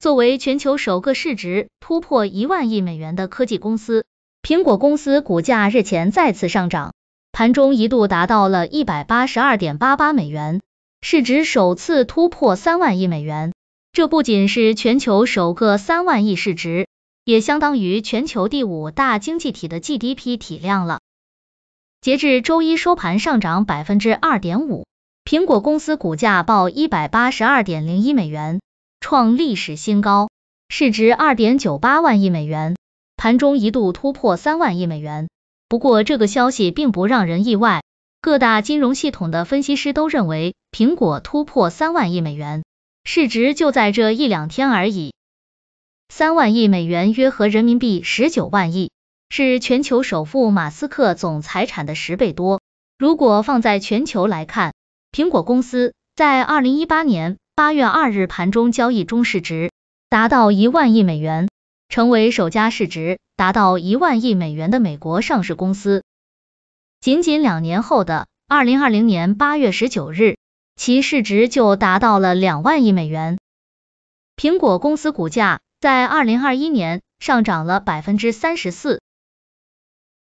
作为全球首个市值突破一万亿美元的科技公司，苹果公司股价日前再次上涨，盘中一度达到了一百八十二点八八美元，市值首次突破三万亿美元。这不仅是全球首个三万亿市值，也相当于全球第五大经济体的 GDP 体量了。截至周一收盘，上涨百分之二点五，苹果公司股价报一百八十二点零一美元。创历史新高，市值二点九八万亿美元，盘中一度突破三万亿美元。不过这个消息并不让人意外，各大金融系统的分析师都认为，苹果突破三万亿美元市值就在这一两天而已。三万亿美元约合人民币十九万亿，是全球首富马斯克总财产的十倍多。如果放在全球来看，苹果公司在二零一八年。八月二日盘中交易中，市值达到一万亿美元，成为首家市值达到一万亿美元的美国上市公司。仅仅两年后的二零二零年八月十九日，其市值就达到了两万亿美元。苹果公司股价在二零二一年上涨了百分之三十四。